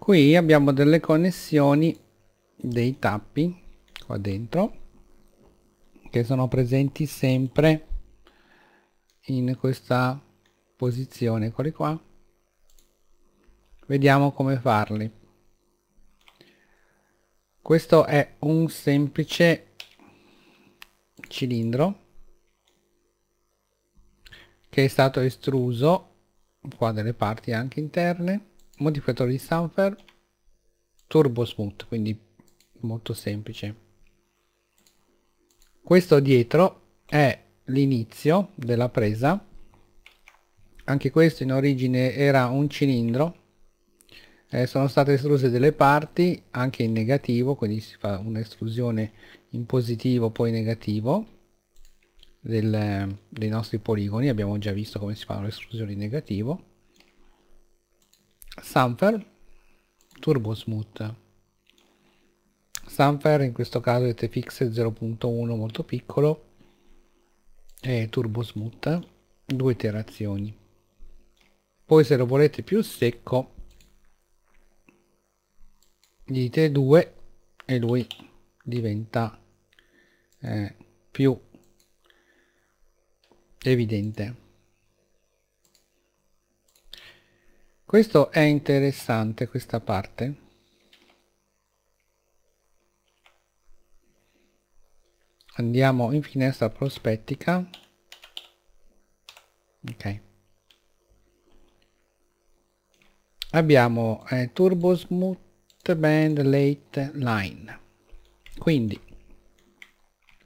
qui abbiamo delle connessioni dei tappi qua dentro che sono presenti sempre in questa posizione eccoli qua vediamo come farli questo è un semplice cilindro che è stato estruso qua delle parti anche interne modificatore di software turbo smooth quindi molto semplice questo dietro è l'inizio della presa anche questo in origine era un cilindro eh, sono state estruse delle parti anche in negativo quindi si fa un'estrusione in positivo poi negativo del, dei nostri poligoni abbiamo già visto come si fa un'estrusione in negativo Samfer Turbo Smooth Samfer in questo caso è TFX 0.1 molto piccolo e Turbo Smooth due iterazioni poi se lo volete più secco dite 2 e lui diventa eh, più evidente Questo è interessante, questa parte. Andiamo in finestra prospettica. Ok. Abbiamo eh, Turbo Smooth Band Late Line. Quindi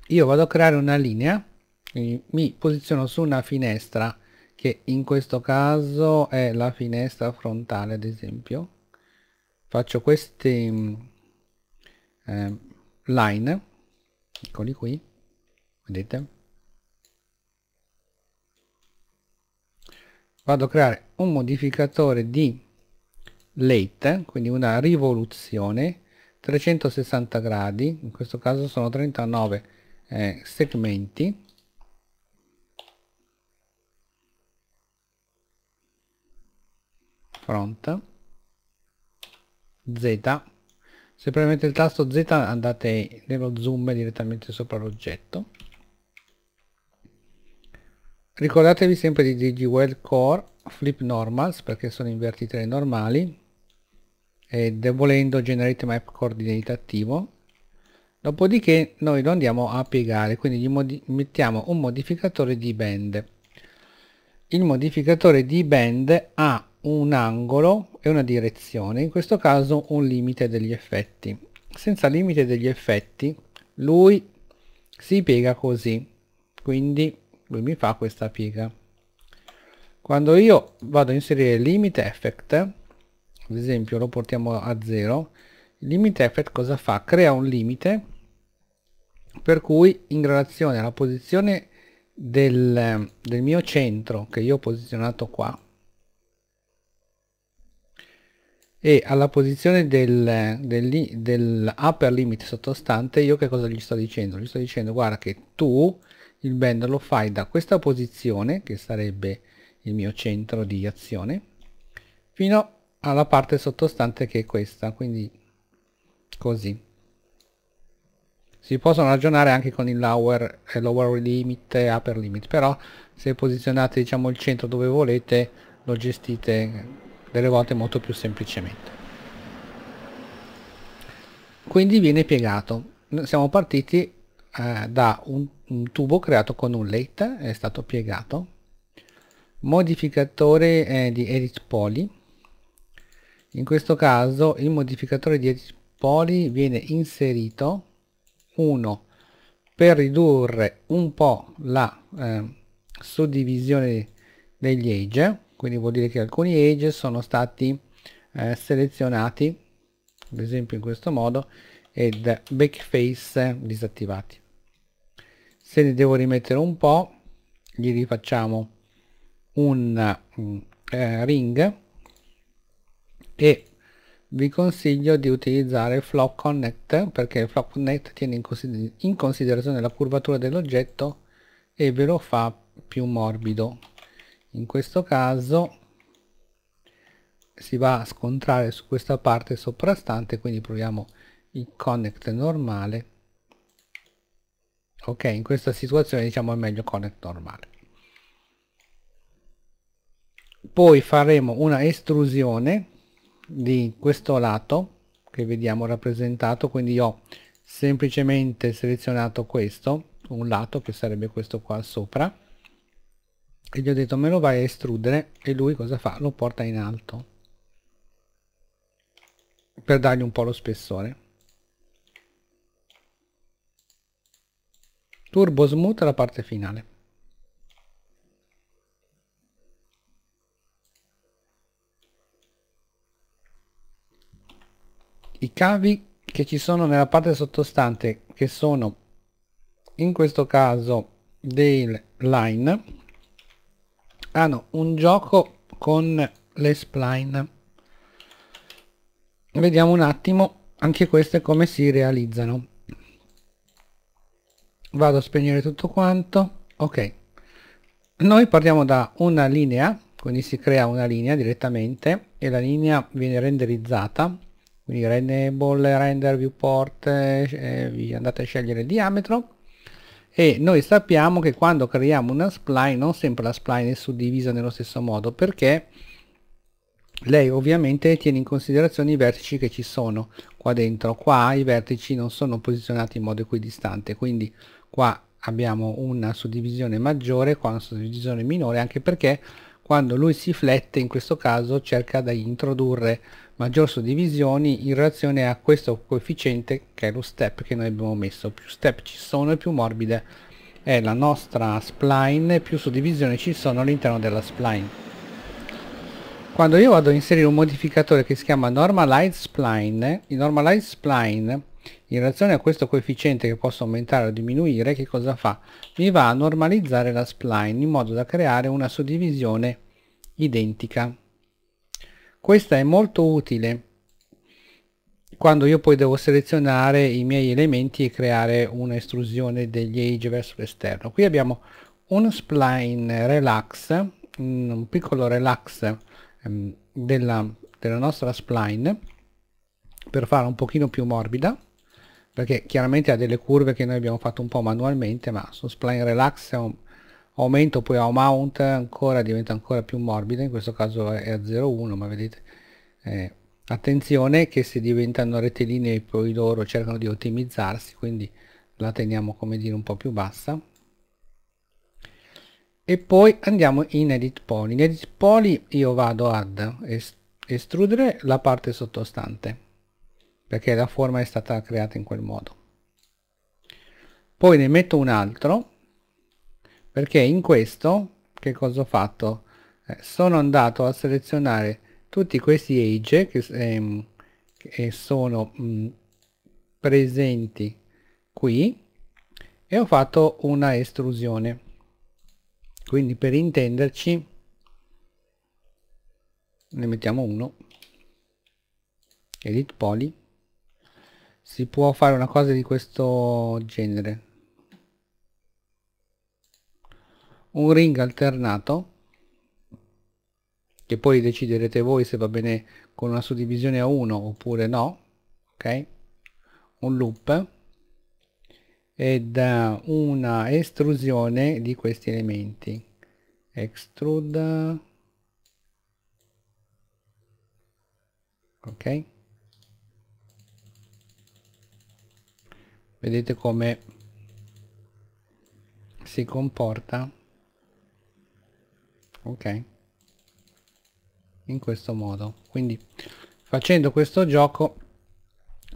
io vado a creare una linea, mi posiziono su una finestra che in questo caso è la finestra frontale ad esempio faccio questi mm, eh, line eccoli qui vedete vado a creare un modificatore di late quindi una rivoluzione 360 gradi in questo caso sono 39 eh, segmenti front z se premete il tasto z andate nello zoom direttamente sopra l'oggetto ricordatevi sempre di DG World Core Flip Normals perché sono invertite le normali e devolendo Generate Map Coordinate attivo dopodiché noi lo andiamo a piegare quindi mettiamo un modificatore di band il modificatore di band ha un angolo e una direzione, in questo caso un limite degli effetti. Senza limite degli effetti lui si piega così, quindi lui mi fa questa piega. Quando io vado a inserire limit effect, ad esempio lo portiamo a 0, il limit effect cosa fa? Crea un limite per cui in relazione alla posizione del, del mio centro che io ho posizionato qua e alla posizione del, del, del, upper limit sottostante io che cosa gli sto dicendo? Gli sto dicendo guarda che tu il bend lo fai da questa posizione che sarebbe il mio centro di azione fino alla parte sottostante che è questa quindi così si possono ragionare anche con il lower, eh, lower limit e upper limit però se posizionate diciamo il centro dove volete lo gestite delle volte molto più semplicemente. Quindi viene piegato. Siamo partiti eh, da un, un, tubo creato con un let, è stato piegato, modificatore eh, di edit poly, in questo caso il modificatore di edit poly viene inserito uno per ridurre un po' la eh, suddivisione degli age quindi vuol dire che alcuni age sono stati eh, selezionati ad esempio in questo modo ed backface disattivati se ne devo rimettere un po gli rifacciamo un mm, eh, ring e vi consiglio di utilizzare Flock Connect perché il Flock Connect tiene in, consider in considerazione la curvatura dell'oggetto e ve lo fa più morbido in questo caso si va a scontrare su questa parte soprastante quindi proviamo il connect normale ok in questa situazione diciamo è meglio connect normale poi faremo una estrusione di questo lato che vediamo rappresentato quindi ho semplicemente selezionato questo un lato che sarebbe questo qua sopra e gli ho detto me lo vai a estrudere e lui cosa fa? Lo porta in alto per dargli un po' lo spessore turbo smooth la parte finale i cavi che ci sono nella parte sottostante che sono in questo caso dei line ah un gioco con le spline vediamo un attimo anche queste come si realizzano vado a spegnere tutto quanto ok noi partiamo da una linea quindi si crea una linea direttamente e la linea viene renderizzata quindi renable, render, viewport eh, eh via andate a scegliere il diametro e noi sappiamo che quando creiamo una spline non sempre la spline è suddivisa nello stesso modo perché lei ovviamente tiene in considerazione i vertici che ci sono qua dentro qua i vertici non sono posizionati in modo equidistante quindi qua abbiamo una suddivisione maggiore qua una suddivisione minore anche perché quando lui si flette in questo caso cerca di introdurre maggior suddivisioni in relazione a questo coefficiente che è lo step che noi abbiamo messo più step ci sono e più morbide è la nostra spline più suddivisioni ci sono all'interno della spline quando io vado a inserire un modificatore che si chiama normalize spline il normalize spline in relazione a questo coefficiente che posso aumentare o diminuire, che cosa fa? Mi va a normalizzare la spline in modo da creare una suddivisione identica. Questa è molto utile quando io poi devo selezionare i miei elementi e creare un'estrusione degli edge verso l'esterno. Qui abbiamo un spline relax, un piccolo relax ehm, della, della nostra spline per farla un pochino più morbida perché chiaramente ha delle curve che noi abbiamo fatto un po' manualmente ma su spline relax un aumento poi a mount ancora diventa ancora più morbida in questo caso è a 0,1 ma vedete eh, attenzione che se diventano reteline poi loro cercano di ottimizzarsi quindi la teniamo come dire un po' più bassa e poi andiamo in edit poly in edit poly io vado ad estrudere la parte sottostante perché la forma è stata creata in quel modo poi ne metto un altro perché in questo che cosa ho fatto eh, sono andato a selezionare tutti questi age che, ehm, che sono mh, mm, presenti qui e ho fatto una estrusione quindi per intenderci ne mettiamo uno edit poly si può fare una cosa di questo genere un ring alternato che poi deciderete voi se va bene con una suddivisione a 1 oppure no ok un loop ed eh, una estrusione di questi elementi extrude ok vedete come si comporta ok in questo modo quindi facendo questo gioco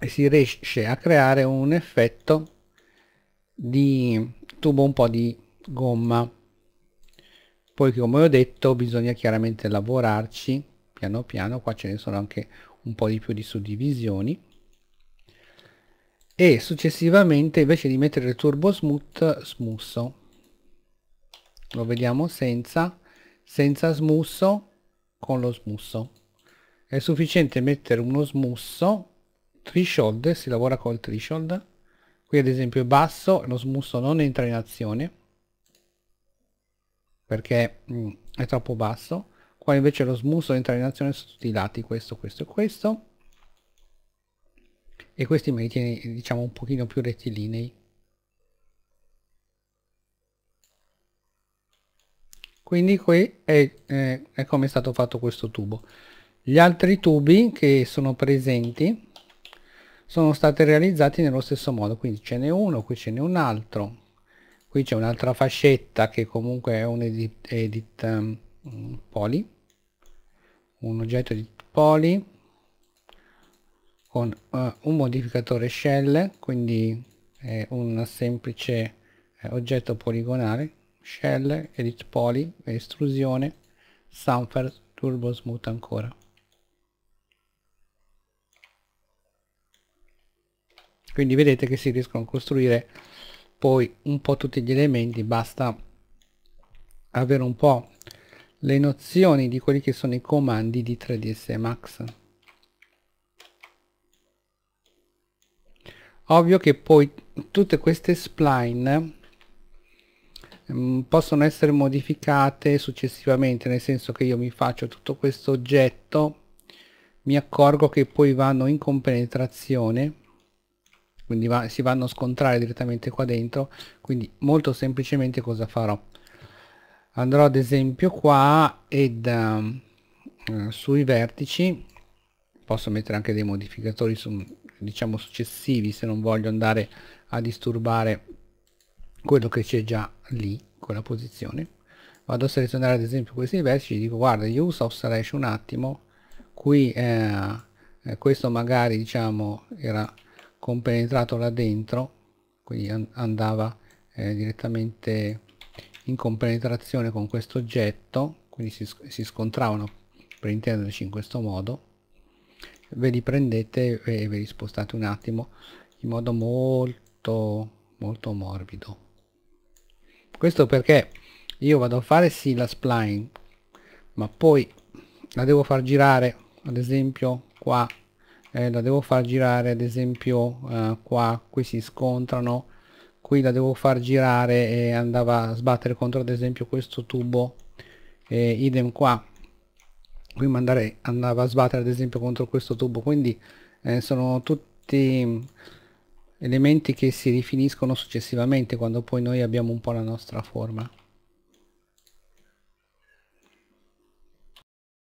si riesce a creare un effetto di tubo un po' di gomma poi come ho detto bisogna chiaramente lavorarci piano piano qua ce ne sono anche un po' di più di suddivisioni e successivamente invece di mettere il turbo smooth smusso lo vediamo senza senza smusso con lo smusso è sufficiente mettere uno smusso threshold si lavora col threshold qui ad esempio è basso lo smusso non entra in azione perché mm, è troppo basso qua invece lo smusso entra in azione su tutti i lati questo questo e questo e questi me li tiene diciamo un pochino più rettilinei quindi qui è, eh, è come è stato fatto questo tubo gli altri tubi che sono presenti sono stati realizzati nello stesso modo quindi ce n'è uno qui ce n'è un altro qui c'è un'altra fascetta che comunque è un edit, edit um, poly un oggetto di poli con uh, un modificatore shell quindi eh, un semplice eh, oggetto poligonale shell edit poly estrusione samfer turbo smooth ancora quindi vedete che si riescono a costruire poi un po' tutti gli elementi basta avere un po' le nozioni di quelli che sono i comandi di 3ds max ovvio che poi tutte queste spline mm, possono essere modificate successivamente nel senso che io mi faccio tutto questo oggetto mi accorgo che poi vanno in compenetrazione quindi va, si vanno a scontrare direttamente qua dentro quindi molto semplicemente cosa farò andrò ad esempio qua ed um, sui vertici posso mettere anche dei modificatori su, diciamo successivi se non voglio andare a disturbare quello che c'è già lì con la posizione vado a selezionare ad esempio questi vertici dico guarda io uso off un attimo qui eh, eh, questo magari diciamo era compenetrato là dentro quindi andava eh, direttamente in compenetrazione con questo oggetto quindi si, si scontravano per intenderci in questo modo ve li prendete e ve li spostate un attimo in modo molto molto morbido questo perché io vado a fare sì la spline ma poi la devo far girare ad esempio qua eh, la devo far girare ad esempio eh, qua qui si scontrano qui la devo far girare e andava a sbattere contro ad esempio questo tubo e eh, idem qua qui Mandare andava a sbattere ad esempio contro questo tubo quindi eh, sono tutti elementi che si rifiniscono successivamente quando poi noi abbiamo un po' la nostra forma